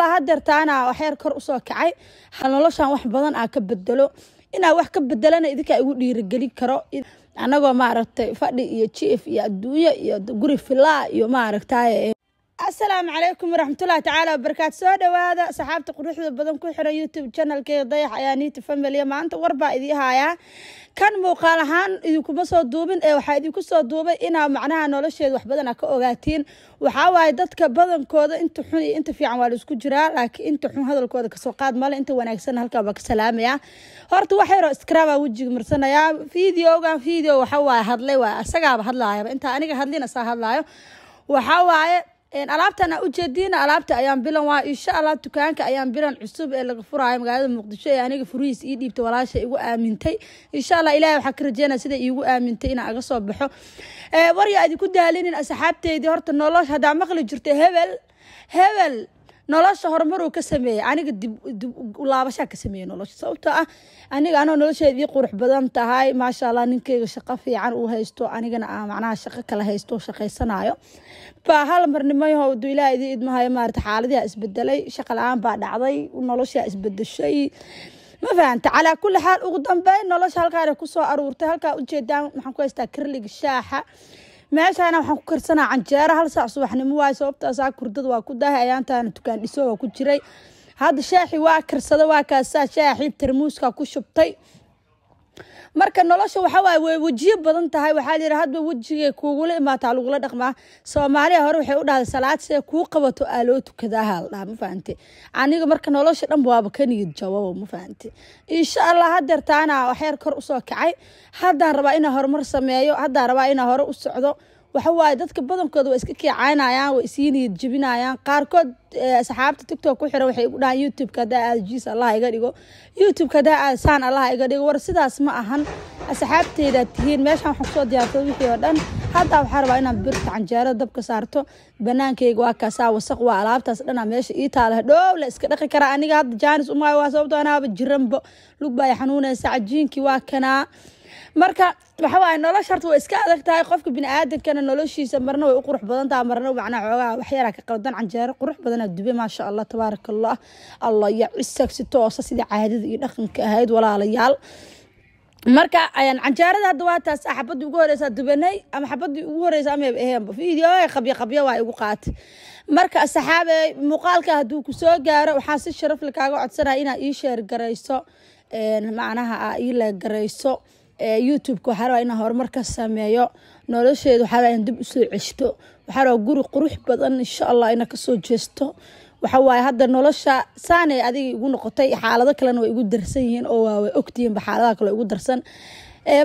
ilaa hadeertaana xeer kor usoo kacay hal noloshaan wax badan aa ka bedelo inaa wax ka bedelana idinkaa igu dhiirigelin karo anagoo maaragtay fadhi iyo jif iyo adduunyo iyo guri filaa iyo maaragtay eh, asalaamu calaykum waraxmatullahi tacaala wabarakaatu soo dhowaada saxaabta quruxda badan ku xiran youtube channelkeeda dayax ayaa niita familya maanta war idii hayaa kan muuqaal ahaan idinkuma soo duubin ee waxaa idinku soo duubay inaa macnaha nolosheeda wax badan a ka ogaatiin waxaa waaye dadka badankooda inta xun iyo inta fiican waa la isku jiraa laakiin inta xun hadalkooda kasoo qaad male inta wanaagsan halkaa baa ka salaamayaa horta wax yaroo iskaraabaa wejiga marsanayaa videogan video waxaa waaye hadlay waaye asagaaba hadlaayaba intaa aniga hadlin asaa hadlaayo waxaa waaye alaabtan a ujeediina alaabta ayaan bilan waa insha allah dukaanka ayaan bilan cusub ee laga furaayo magaalada muqdisho ee aniga furihiis ii dhiibta walaasha igu aamintay insha allah ilahay waxaa ka rajeynaya sida iigu aamintay inaan aga soo baxo adi ku daalinin asxaabteydii horta nolosha haddaa maqli jirta hebel hebel nolosha horumaruu ka sameeyey aniga diblaabashaa ka sameeyey nolosha sababtoo ah aniga anoo nolosheeda ii qurux badan tahay maasha allah ninkeyga shaqo fiican uu haysto anigana macnaha shaqo kale haysto shaqaysanayo baa hal marnimayaho du ilaah idii idmahayo maarata xaaladihaa isbedelay shaqa la-aan baa dhacday noloshaa isbedeshay ma fahanta calaa kulli xaal ugu dambeyn nolosha halkaana kusoo aruurtay halkaa ujeedaan waxaan ku haystaa kirliga shaaxa meeshaana waxaan ku karsanaa canjeera hal saac subaxnimo waay sababtaasaa kurdad waa ku daahay ayaantaana dukaan dhiso waa ku jiray hadda sheexi waa karsada waa kaasaa shaaxii tarmuuska ku shubtay marka nolosha waxawaay way wejiyo badan tahay waxaa layidhi hadba wejigay kuugula imaataa lagula dhaqmaa soomaaliya hore waxay u dhahday salaad siday kuu qabato aaloo loo tukadaaha dhaha ma fahante aniga marka nolosha dhan waaba ka niyad jawabo ma fahante insha allah hadeer taana waxyar kor usoo kacay haddaan rabaa inaa horumar sameeyo haddaan rabaa inaa hore u socdo waxa waaye dadka badankooda waa iska kiicaynayaan way isii niyad qaarkood eh, asxaabta tictok ku xiran waxay igu dhahaan youtubeka haddaa aada jiis allaha iga dhigo youtubeka haddaa aada saan allaha iga dhigo war sidaas ma ahan asxaabteydaad tihiin meeshaan waxaan kusoo diyaartay wixii oo dhan haddaa waxaa rabaa inaan birta canjeero dabka saarto banaankayga waa kaasaa wasaq waa alaabtaas dhanaa meesha ii taala dhow la iska dhaqi karaa aniga hadda jaanis umaayo waa sababtoo ah anaaba jiranbo lugbaay xanuunaysa cajiinkii waa kanaa marka waxawaaye nolosh horta way iska adag tahay qofka bini aadamkana noloshiisa marna way u qurux badan taha marna macnaa xoogaha waxyaraa ka qaldan canjeero qurux badanaa dube maasha allah tabaaraka allah iyo cisag si toosa ah, sidai caadada iyo dhaqanka ahayd walaalayaal marka canjeerada hadda waa taas ah xabadii ugu horeysaa dubanay ama xabadii ugu horeysa amaba aheenba fiidioa qabyo qabyo waa igu qaatay marka saxaabey muuqaalka hadduu ku gaaro waxaa si sharaf lakaaga codsanaya inaad ii sheergarayso macnaha aa ii leegarayso youtubeka waxaa rabaa inaan horumar sameeyo nolosheeda waxaa rabaa inaan dib usoo ceshto waxaa rabaa guri qurux badan insha allah inaan kasoo jeesto waxa waaye hadda nolosha saanay adiga igu noqotay xaalado kalena way igu darsan yihiin oo waa ogtihiinba xaaladaha kale igu darsan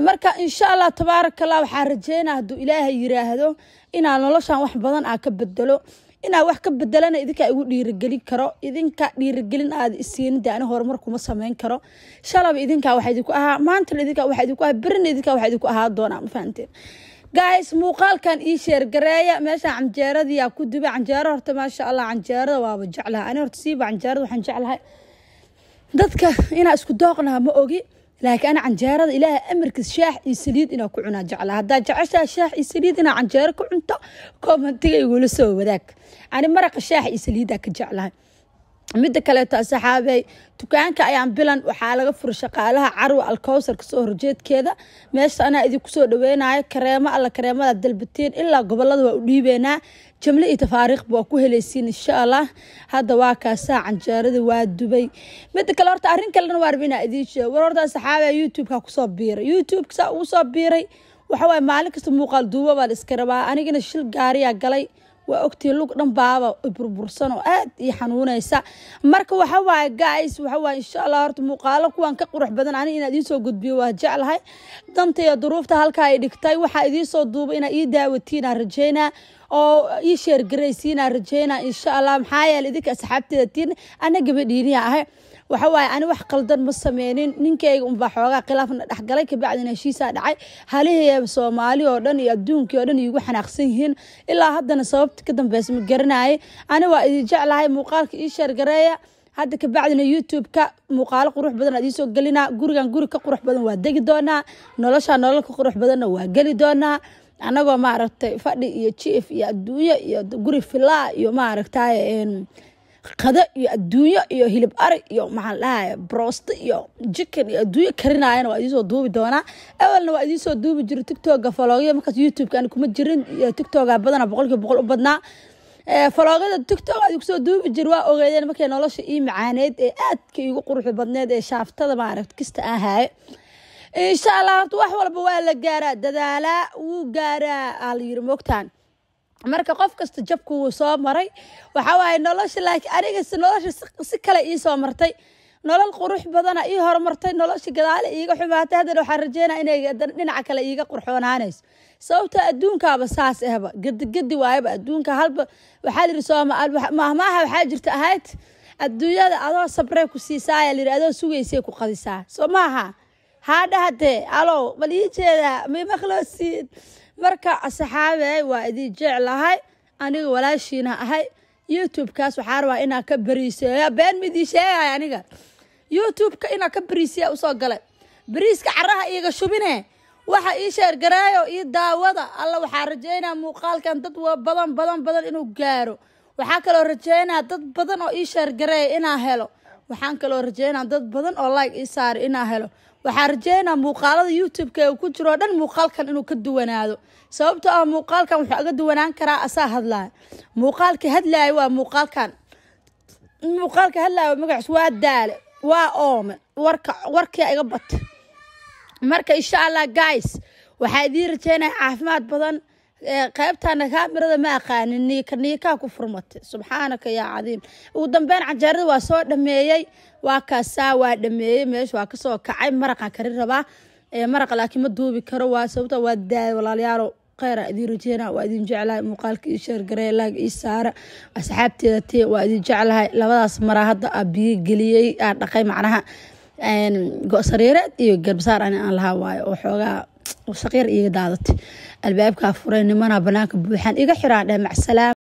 marka insha allah tabaarakallah waxaa rajeynaa hadduu ilaahay yiraahdo inaa noloshan wax badan aan ka bedelo inaa wax ka bedelana idinka igu dhiirigelin karo idinka dhiirigelin aad isiinide ani horumar kuma samayn karo shalaba idinkaa waxaa idinku ahaa maantana idinkaa waxaa idinku ahaa berina idinkaa waxaa ahaa doonaa ma fahanteen guys muuqaalkan ii sheergareeya meesha canjeeradiyaa ku dubay canjeero horta maasha allah canjeerada waaba jeclaha ani horta siiba canjeerada waxaan jeclahay dadka inaa isku dooqnaha ma ogi laakiin ana canjeerada ilaahay amarkiis shaax iyo saliid inaa ku cunaa jecla haddaa jeceshaa shaax iyo saliid inaa canjeero ku cunto koomantiga igula soo wadaag ani maraqa shaax iyo saliidaa ka jeclahay midda kaleeto saxaabey dukaanka ayaan bilan waxaa laga furay shaqaalaha carwa alkowsar kasoo horjeedkeeda meesha anaa idinku dhaweynayo kareemo alla kareemada dalbateen ilaa gobolada waa u dhiibeynaa jamle iyo tafaariikhba waa ku helaysiin insha allah hadda waa kaasaa canjeerada waa dubay mida kale horta arrin kalena waa rabinaa idiin sheego war horta saxaabeya youtubeka kusoo biiray youtubeka saa ugu soo biiray waxawaaye maalin kasta muuqaal duuba baa la iska rabaa anigana shil gaariyaa galay waa ogtii lug dhan baaba burbursan oo aad ii xanuunaysa marka waxa waaye guys waxa waaye insha allah horta muuqaalo kuwan ka qurux badan ani inaan idiin soo gudbiyo waa jeclahay danta iyo duruufta halkaa ay dhigtay waxaa idiin soo duuba inaa ii daawatiin aan rajeynaa oo ii sheergaraysiina rajeynaa insha allah maxaa yeele idinka asxaabteeda tiin ana gabadhiiniya ahay waxa waaye ani wax qaldan ma sameynin ninkayga unbaa xoogaa khilaafna dhexgalay kabacdina heshiisaa dhacay halihii soomaali oo dhan iyo adduunkii oo dhan iigu xanaaqsan yihiin ilaa haddana sababta ka dambeysa ma garanaye ani waa idin jeclahay muuqaalka ii sheergareeya hadda kabacdina youtube-ka muuqaalo qurux badan aad iisoo gelinaa gurigan guri ka qurux badan waa degi doonaa noloshaa nolol ka qurux badanna waa geli doonaa anagoo maaragtay fadhi iyo jif iyo adduunyo iyo guri filaa iyo maaragtay qado iyo adduunyo iyo hilib ari iyo maxaan dhahay iyo jikan iyo adduunyo karinaayana waa idiinsoo duubi doonaa awalna waa idiinsoo duubi jiro tigtoga faloogya markaas youtube-ka kuma jirin iyo badana boqolkiiba boqol u badnaa faloogyada tigtok aad kusoo duubi jir waa ogeedeen markay nolosha ii macaaneyd ee aadka iigu quruxda badneed ee shaaftada maaragt kista aan haaye insha allah horta wax walba waa la gaaraa dadaalaa wuu gaaraa aa la yiri moogtaan marka qof kasta jabku wuu soo maray waxaa nolosha laakiin anigase nolosha si kale ii soo martay nolol qurux badana ii horumartay nolosha gadaale iiga xumaatay haddana waxaan rajeynaa inay dhinaca kale iiga qurxoonaanayso sababta adduunkaaba saas ahba gadigadi waayaba adduunka halba waxaa lihi soomamaaha waxaa jirta ahayd adduunyada adoo sabree ku siisaaya lihi adoo sugaysay ku qadisaa soo maaha haa dhahdee alow bal ii jeedaa miimaqloosiid marka saxaabey waa idii jeclahay aniga walaashiina ahay youtubekaas waxaa rabaa inaa ka bariiseeya been midii sheegaya aniga youtubeka inaa ka bariiseya usoo galay bariiska caraha iiga shubine waxa ii sheergareeyo iyo daawada alla waxaa rajeynaa muuqaalkan dad badan badan badan inuu gaaro waxaa kaloo rajeynaa dad badan oo ii sheergareeya inaa helo waxaan kaloo rajeynaa dad badan oo like ii saara inaa helo waxaa rajeynaa muuqaalada youtube-ka uu ku jiroo dhan muuqaalkan inuu ka duwanaado sababto ah muuqaalkan wuxuu aga duwanaan karaa asaa hadlaaya muuqaalka hadlaayo waa muuqaalkan muuqaalka hadlaayo magacis waa daale waa oome warka warkia iga bata marka insha allah guys waxaa idiin rajeynaya caafimaad badan Eh, qaybtana kaamirada ma aqaanin niika niikaa ku furmatay subxaanaka yaa cadiim ugu dambeyn canjeerada waa soo dhameeyey waa kaasaa waa dhameeyey meesha waa kasoo kacay maraqaan karin rabaa eh, maraqa laakiin ma duubi karo waa sababta waa daaya walaalayaalo kheyra idiin rajeynaa waa idin jeclahay muuqaalka io sheergareelaaga io saara asxaabteeda tee waa idin jeclahay labadaas maraa hadda aa biyo geliyey aa dhaqay macnaha go-sariireed iyo garbasaar ani aan lahaa waayo oo xoogaa saqiir iiga daadatay albaabkaa furay nimana banaanka buuxaan iga xiraan dheh macsalaam